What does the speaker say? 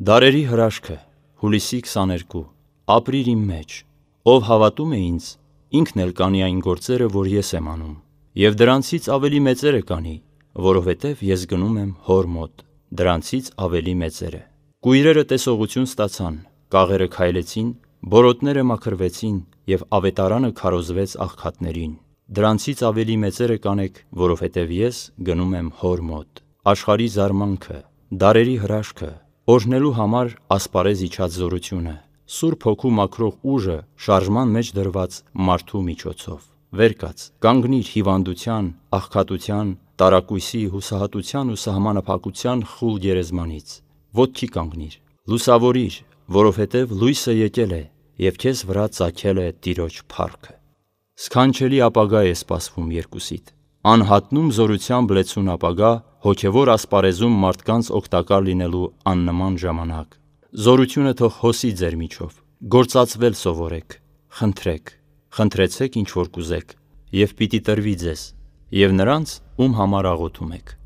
Դարերի հրաշքը, հուլիսի 22, ապրիր իմ մեջ, ով հավատում է ինձ, ինքն էլ կանի այն գործերը, որ ես եմ անում, և դրանցից ավելի մեծերը կանի, որովհետև ես գնում եմ հոր մոտ, դրանցից ավելի մեծերը։ Կույրերը տեսողություն ստացան, կաղերը քայլեցին, բորոտները մաքրվեցին և ավետարանը քարոզվեց աղքատներին։ Դրանցից ավելի մեծերը կանեք, որովհետև ես գնում եմ հոր մոտ։ Աշխարի զարմանքը, դարերի հրաշքը, օրհնելու համար ասպարեզ իջած զորությունը, Սուրբ Հոգու մաքրող ուժը շարժման մեջ դրված մարդու միջոցով։ Վերկաց, կանգնիր հիվանդության, աղքատության, տարակույսի, հուսահատության ու սահմանափակության խուլ գերեզմանից։ Ոտքի կանգնիր, լուսավորիր, որովհետև լույսը եկել է եւ քեզ վրա ծագել է Տիրոջ փառքը։ Սքանչելի ապագա է սպասվում երկուսիդ։ Անհատնում զորությամբ լեցուն ապագա, հոգևոր ասպարեզում մարդկանց օգտակար լինելու աննման ժամանակ։ Զորությունը թող հոսի ձեր միջով։ Գործածվել սովորեք, խնդրեք, խնդրեցեք ինչ որ կուզեք, եւ պիտի տրվի ձեզ, եւ նրանց, ում համար աղոթում եք։